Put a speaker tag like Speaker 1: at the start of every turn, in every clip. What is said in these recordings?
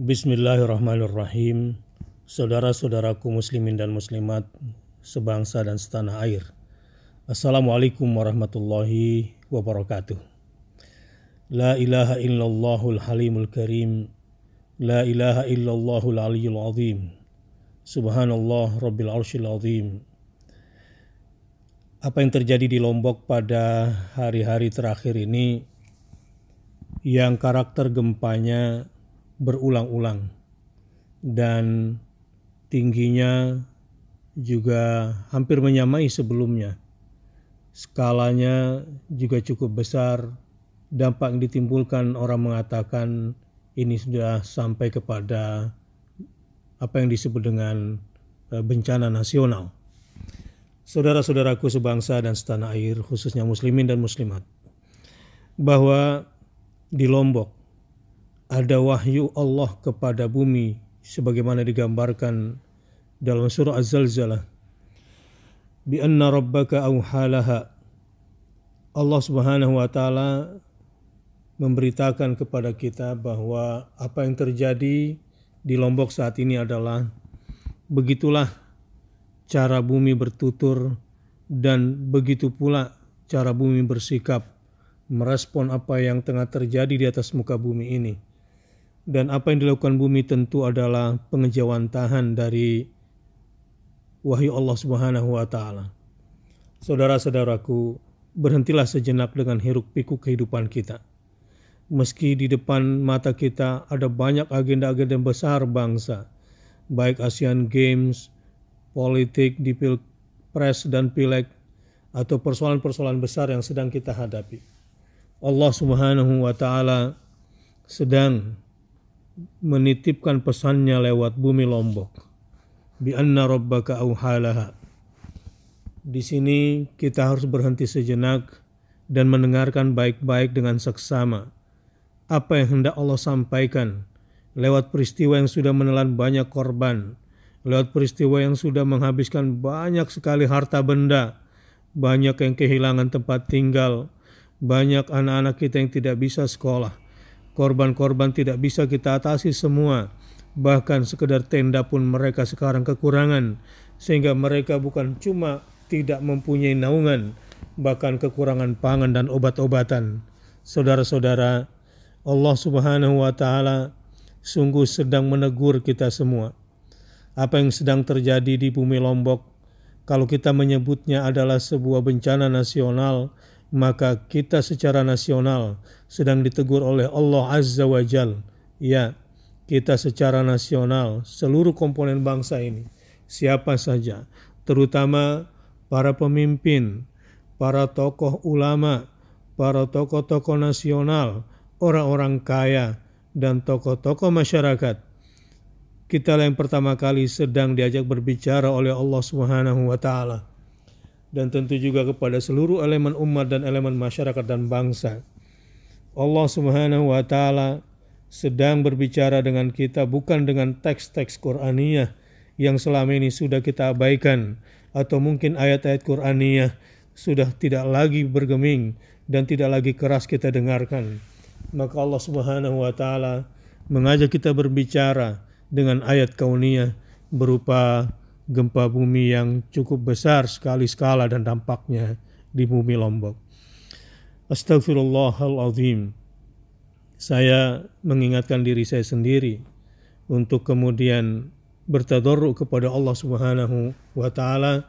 Speaker 1: Bismillahirrahmanirrahim. Saudara-saudaraku muslimin dan muslimat sebangsa dan setanah air. Assalamualaikum warahmatullahi wabarakatuh. La ilaha illallahul halimul karim. La ilaha illallahul aliyul azim. Subhanallah rabbil arshil azim. Apa yang terjadi di Lombok pada hari-hari terakhir ini yang karakter gempanya berulang-ulang dan tingginya juga hampir menyamai sebelumnya. Skalanya juga cukup besar. Dampak yang ditimbulkan orang mengatakan ini sudah sampai kepada apa yang disebut dengan e, bencana nasional. Saudara-saudaraku sebangsa dan setanah air, khususnya muslimin dan muslimat, bahwa di Lombok ada wahyu Allah kepada bumi sebagaimana digambarkan dalam surah Az-Zalzalah bi anna rabbaka auhalaha Allah Subhanahu wa taala memberitakan kepada kita bahwa apa yang terjadi di Lombok saat ini adalah begitulah cara bumi bertutur dan begitu pula cara bumi bersikap merespon apa yang tengah terjadi di atas muka bumi ini dan apa yang dilakukan bumi tentu adalah pengejauhan tahan dari wahyu Allah Subhanahu wa taala. Saudara-saudaraku, berhentilah sejenak dengan hiruk pikuk kehidupan kita. Meski di depan mata kita ada banyak agenda-agenda besar bangsa, baik ASEAN Games, politik di Pilpres dan Pileg, atau persoalan-persoalan besar yang sedang kita hadapi. Allah Subhanahu wa taala sedang menitipkan pesannya lewat bumi Lombok. Bi anna rabbaka auhalaha. Di sini kita harus berhenti sejenak dan mendengarkan baik-baik dengan seksama apa yang hendak Allah sampaikan lewat peristiwa yang sudah menelan banyak korban, lewat peristiwa yang sudah menghabiskan banyak sekali harta benda, banyak yang kehilangan tempat tinggal, banyak anak-anak kita yang tidak bisa sekolah Korban-korban tidak bisa kita atasi semua. Bahkan sekedar tenda pun mereka sekarang kekurangan. Sehingga mereka bukan cuma tidak mempunyai naungan, bahkan kekurangan pangan dan obat-obatan. Saudara-saudara, Allah Subhanahu wa taala sungguh sedang menegur kita semua. Apa yang sedang terjadi di bumi Lombok, kalau kita menyebutnya adalah sebuah bencana nasional, maka kita secara nasional sedang ditegur oleh Allah Azza wa Jal. Ya, kita secara nasional, seluruh komponen bangsa ini, siapa saja, terutama para pemimpin, para tokoh ulama, para tokoh-tokoh nasional, orang-orang kaya, dan tokoh-tokoh masyarakat. Kita yang pertama kali sedang diajak berbicara oleh Allah Subhanahu wa taala dan tentu juga kepada seluruh elemen umat dan elemen masyarakat dan bangsa. Allah Subhanahu wa taala sedang berbicara dengan kita bukan dengan teks-teks Qur'aniyah yang selama ini sudah kita abaikan atau mungkin ayat-ayat Qur'aniyah sudah tidak lagi bergeming dan tidak lagi keras kita dengarkan. Maka Allah Subhanahu wa taala mengajak kita berbicara dengan ayat kauniyah berupa gempa bumi yang cukup besar sekali skala dan dampaknya di bumi Lombok. Astagfirullahaladzim. Saya mengingatkan diri saya sendiri untuk kemudian bertadarru kepada Allah Subhanahu wa taala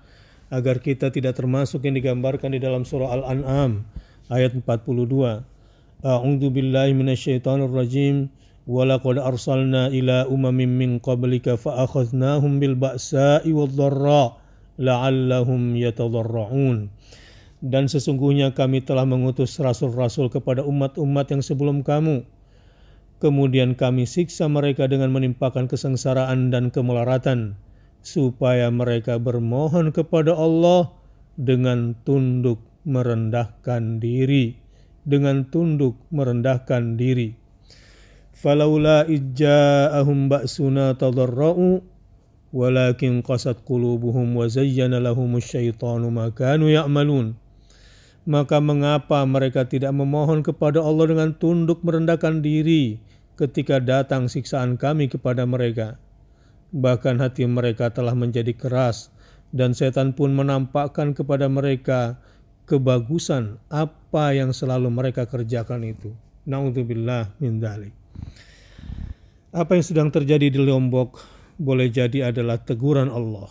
Speaker 1: agar kita tidak termasuk yang digambarkan di dalam surah Al-An'am ayat 42. A'udzu billahi minasyaitonir ولقد أرسلنا إلى أمم من قبلك فأخذناهم بالبأساء والضراء لعلهم يتضرعون Dan sesungguhnya kami telah mengutus rasul-rasul kepada umat-umat yang sebelum kamu. Kemudian kami siksa mereka dengan menimpakan kesengsaraan dan kemelaratan, supaya mereka bermohon kepada Allah dengan tunduk merendahkan diri. Dengan tunduk merendahkan diri falaula ijja'ahum ba'suna tadarra'u walakin qasat qulubuhum wa zayyana لهم الشيطان ma kanu ya'malun maka mengapa mereka tidak memohon kepada Allah dengan tunduk merendahkan diri ketika datang siksaan kami kepada mereka bahkan hati mereka telah menjadi keras dan setan pun menampakkan kepada mereka kebagusan apa yang selalu mereka kerjakan itu naudzubillah min dzalik apa yang sedang terjadi di Lombok boleh jadi adalah teguran Allah.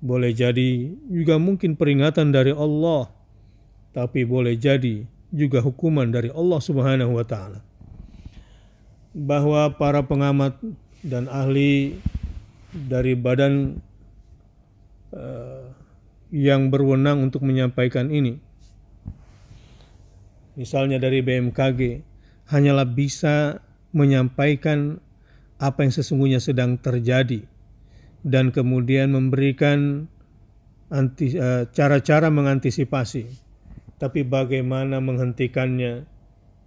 Speaker 1: Boleh jadi juga mungkin peringatan dari Allah, tapi boleh jadi juga hukuman dari Allah Subhanahu wa taala. Bahwa para pengamat dan ahli dari badan uh, yang berwenang untuk menyampaikan ini. Misalnya dari BMKG hanyalah bisa menyampaikan apa yang sesungguhnya sedang terjadi dan kemudian memberikan eh, cara-cara mengantisipasi tapi bagaimana menghentikannya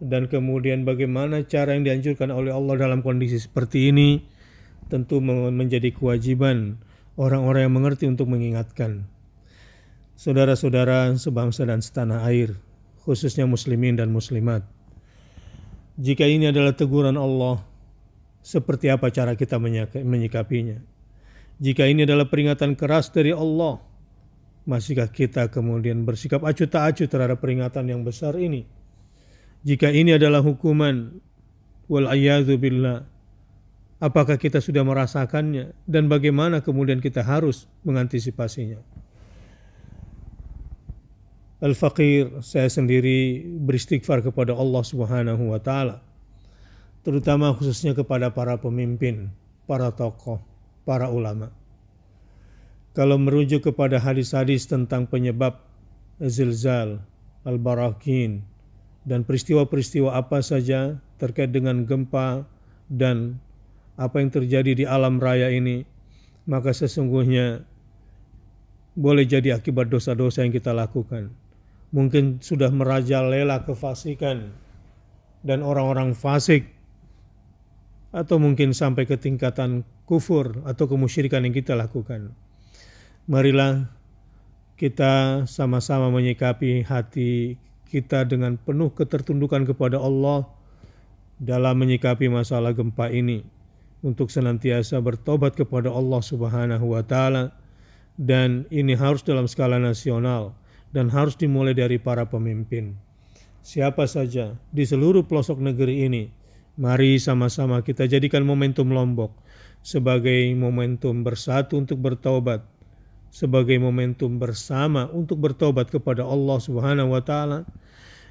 Speaker 1: dan kemudian bagaimana cara yang dianjurkan oleh Allah dalam kondisi seperti ini tentu menjadi kewajiban orang-orang yang mengerti untuk mengingatkan saudara-saudara sebangsa dan setanah air khususnya muslimin dan muslimat jika ini adalah teguran Allah, seperti apa cara kita menyikapinya? Jika ini adalah peringatan keras dari Allah, masihkah kita kemudian bersikap acuh tak acuh terhadap peringatan yang besar ini? Jika ini adalah hukuman, wal billah, apakah kita sudah merasakannya dan bagaimana kemudian kita harus mengantisipasinya? al-faqir, saya sendiri beristighfar kepada Allah Subhanahu wa taala. Terutama khususnya kepada para pemimpin, para tokoh, para ulama. Kalau merujuk kepada hadis-hadis tentang penyebab zilzal, al-barakin, dan peristiwa-peristiwa apa saja terkait dengan gempa dan apa yang terjadi di alam raya ini, maka sesungguhnya boleh jadi akibat dosa-dosa yang kita lakukan mungkin sudah merajalela kefasikan dan orang-orang fasik atau mungkin sampai ke tingkatan kufur atau kemusyrikan yang kita lakukan. Marilah kita sama-sama menyikapi hati kita dengan penuh ketertundukan kepada Allah dalam menyikapi masalah gempa ini untuk senantiasa bertobat kepada Allah Subhanahu wa taala dan ini harus dalam skala nasional dan harus dimulai dari para pemimpin. Siapa saja di seluruh pelosok negeri ini, mari sama-sama kita jadikan momentum Lombok sebagai momentum bersatu untuk bertobat, sebagai momentum bersama untuk bertobat kepada Allah Subhanahu wa taala.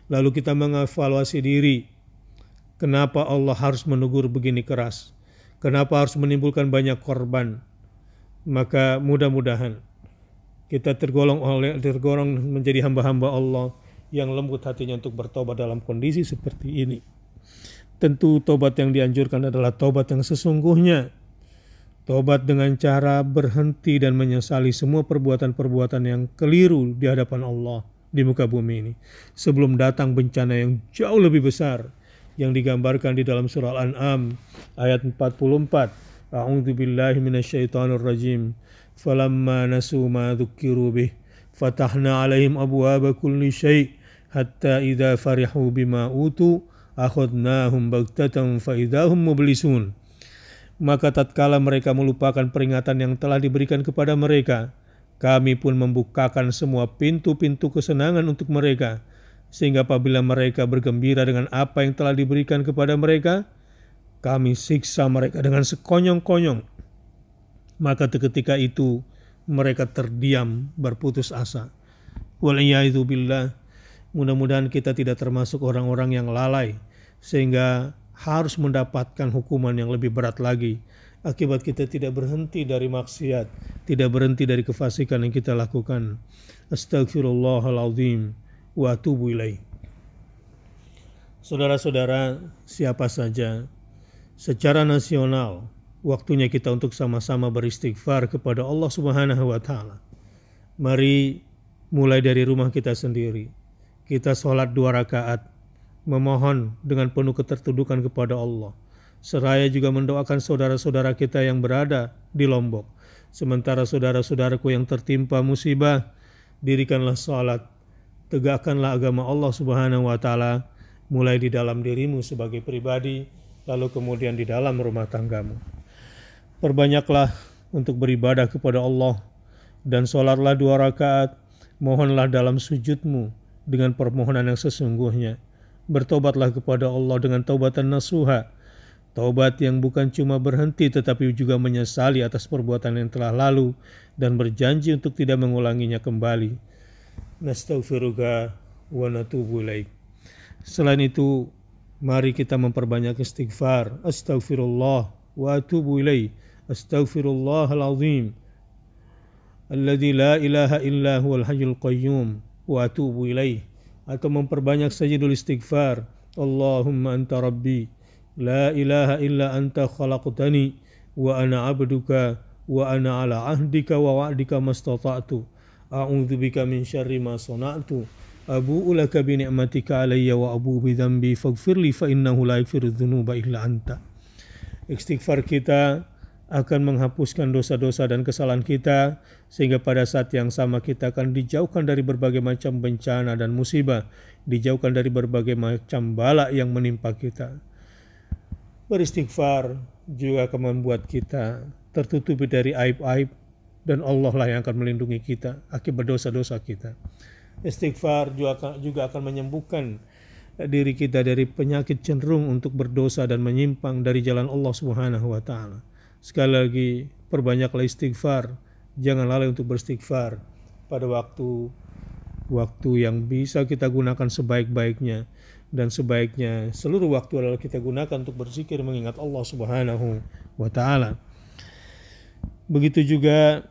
Speaker 1: Lalu kita mengevaluasi diri. Kenapa Allah harus menegur begini keras? Kenapa harus menimbulkan banyak korban? Maka mudah-mudahan kita tergolong oleh tergolong menjadi hamba-hamba Allah yang lembut hatinya untuk bertobat dalam kondisi seperti ini. Tentu tobat yang dianjurkan adalah tobat yang sesungguhnya. Tobat dengan cara berhenti dan menyesali semua perbuatan-perbuatan yang keliru di hadapan Allah di muka bumi ini. Sebelum datang bencana yang jauh lebih besar yang digambarkan di dalam surah Al-An'am ayat 44. A'udzu billahi rajim. فلما نسوا ما ذكروا به فتحنا عليهم أبواب كل شيء حتى إذا فرحوا بما أوتوا أخذناهم بغتة فإذا هم مبلسون Maka tatkala mereka melupakan peringatan yang telah diberikan kepada mereka, kami pun membukakan semua pintu-pintu kesenangan untuk mereka, sehingga apabila mereka bergembira dengan apa yang telah diberikan kepada mereka, kami siksa mereka dengan sekonyong-konyong maka ketika itu mereka terdiam berputus asa. itu billah, mudah-mudahan kita tidak termasuk orang-orang yang lalai sehingga harus mendapatkan hukuman yang lebih berat lagi akibat kita tidak berhenti dari maksiat, tidak berhenti dari kefasikan yang kita lakukan. Astagfirullahaladzim wa atubu ilaih. Saudara-saudara, siapa saja secara nasional waktunya kita untuk sama-sama beristighfar kepada Allah Subhanahu wa taala. Mari mulai dari rumah kita sendiri. Kita sholat dua rakaat, memohon dengan penuh ketertudukan kepada Allah. Seraya juga mendoakan saudara-saudara kita yang berada di Lombok. Sementara saudara-saudaraku yang tertimpa musibah, dirikanlah sholat, tegakkanlah agama Allah Subhanahu wa Ta'ala, mulai di dalam dirimu sebagai pribadi, lalu kemudian di dalam rumah tanggamu. Perbanyaklah untuk beribadah kepada Allah dan sholatlah dua rakaat, mohonlah dalam sujudmu dengan permohonan yang sesungguhnya. Bertobatlah kepada Allah dengan taubatan nasuha, taubat yang bukan cuma berhenti tetapi juga menyesali atas perbuatan yang telah lalu dan berjanji untuk tidak mengulanginya kembali. Nastaghfiruka wa natubu ilaik. Selain itu, mari kita memperbanyak istighfar. Astaghfirullah wa atubu ilaih الله العظيم la ilaha إله إلا هو الحي wa atubu ilaih atau memperbanyak sajidul istighfar Allahumma anta rabbi la ilaha illa anta khalaqtani wa ana abduka wa ana ala ahdika wa wa'dika mastata'tu a'udzu bika min syarri ma sana'tu abu'u laka bi ni'matika alayya wa abu bi dhanbi faghfirli fa innahu la yaghfiru dhunuba illa anta istighfar kita akan menghapuskan dosa-dosa dan kesalahan kita, sehingga pada saat yang sama kita akan dijauhkan dari berbagai macam bencana dan musibah, dijauhkan dari berbagai macam balak yang menimpa kita. Beristighfar juga akan membuat kita tertutupi dari aib-aib, dan Allah lah yang akan melindungi kita akibat dosa-dosa kita. Istighfar juga juga akan menyembuhkan diri kita dari penyakit cenderung untuk berdosa dan menyimpang dari jalan Allah Subhanahu wa taala. Sekali lagi, perbanyaklah istighfar. Jangan lalai untuk beristighfar pada waktu waktu yang bisa kita gunakan sebaik-baiknya dan sebaiknya seluruh waktu adalah kita gunakan untuk berzikir mengingat Allah Subhanahu wa taala. Begitu juga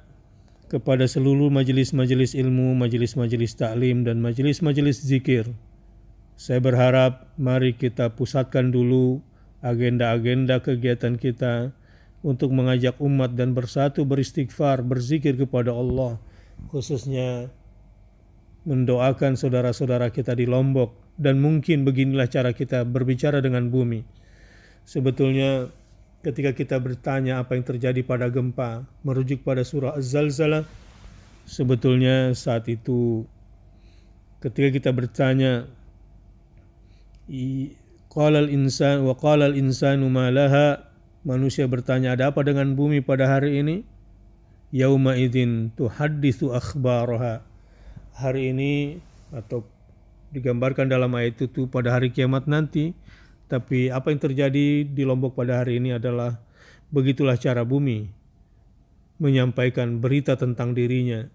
Speaker 1: kepada seluruh majelis-majelis ilmu, majelis-majelis taklim dan majelis-majelis zikir. Saya berharap mari kita pusatkan dulu agenda-agenda kegiatan kita untuk mengajak umat dan bersatu beristighfar, berzikir kepada Allah, khususnya mendoakan saudara-saudara kita di Lombok dan mungkin beginilah cara kita berbicara dengan bumi. Sebetulnya ketika kita bertanya apa yang terjadi pada gempa, merujuk pada surah Az-Zalzalah, sebetulnya saat itu ketika kita bertanya qala insan wa qala al-insanu ma laha Manusia bertanya, ada apa dengan bumi pada hari ini? Yauma idzin tuhaddisu akhbaraha. Hari ini atau digambarkan dalam ayat itu pada hari kiamat nanti. Tapi apa yang terjadi di Lombok pada hari ini adalah begitulah cara bumi menyampaikan berita tentang dirinya.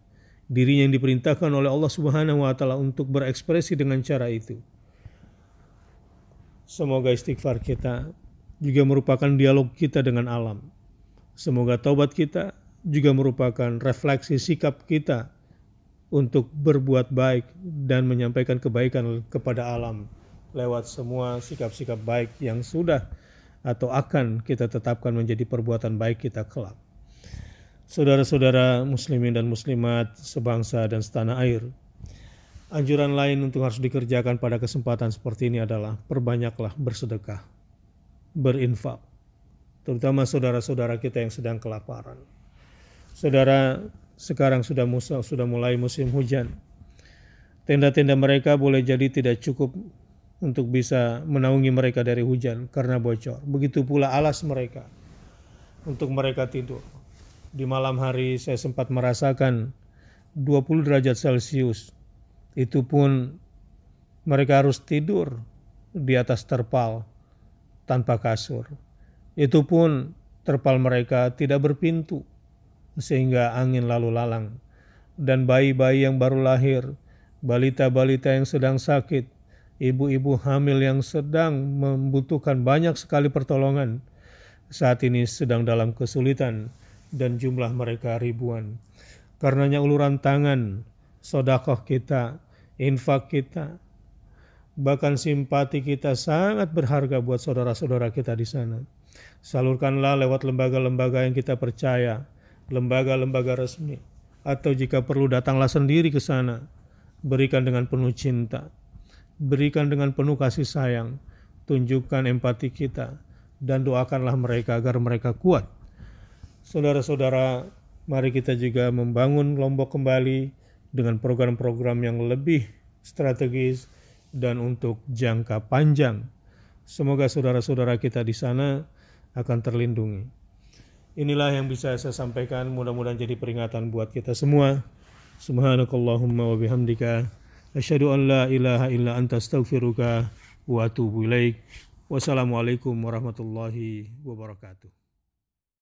Speaker 1: Dirinya yang diperintahkan oleh Allah Subhanahu wa taala untuk berekspresi dengan cara itu. Semoga istighfar kita juga merupakan dialog kita dengan alam. Semoga taubat kita juga merupakan refleksi sikap kita untuk berbuat baik dan menyampaikan kebaikan kepada alam lewat semua sikap-sikap baik yang sudah atau akan kita tetapkan menjadi perbuatan baik kita kelak. Saudara-saudara muslimin dan muslimat sebangsa dan setanah air, anjuran lain untuk harus dikerjakan pada kesempatan seperti ini adalah perbanyaklah bersedekah berinfak, terutama saudara-saudara kita yang sedang kelaparan. Saudara, sekarang sudah musim, sudah mulai musim hujan. Tenda-tenda mereka boleh jadi tidak cukup untuk bisa menaungi mereka dari hujan karena bocor. Begitu pula alas mereka untuk mereka tidur. Di malam hari saya sempat merasakan 20 derajat Celcius. Itu pun mereka harus tidur di atas terpal tanpa kasur. Itu pun terpal mereka tidak berpintu, sehingga angin lalu lalang. Dan bayi-bayi yang baru lahir, balita-balita yang sedang sakit, ibu-ibu hamil yang sedang membutuhkan banyak sekali pertolongan, saat ini sedang dalam kesulitan dan jumlah mereka ribuan. Karenanya uluran tangan, sodakoh kita, infak kita, bahkan simpati kita sangat berharga buat saudara-saudara kita di sana. Salurkanlah lewat lembaga-lembaga yang kita percaya, lembaga-lembaga resmi, atau jika perlu datanglah sendiri ke sana. Berikan dengan penuh cinta, berikan dengan penuh kasih sayang, tunjukkan empati kita, dan doakanlah mereka agar mereka kuat. Saudara-saudara, mari kita juga membangun Lombok kembali dengan program-program yang lebih strategis, dan untuk jangka panjang. Semoga saudara-saudara kita di sana akan terlindungi. Inilah yang bisa saya sampaikan, mudah-mudahan jadi peringatan buat kita semua. Subhanakallahumma wa bihamdika asyhadu an la ilaha illa anta astaghfiruka wa atubu ilaik. Wassalamualaikum warahmatullahi wabarakatuh.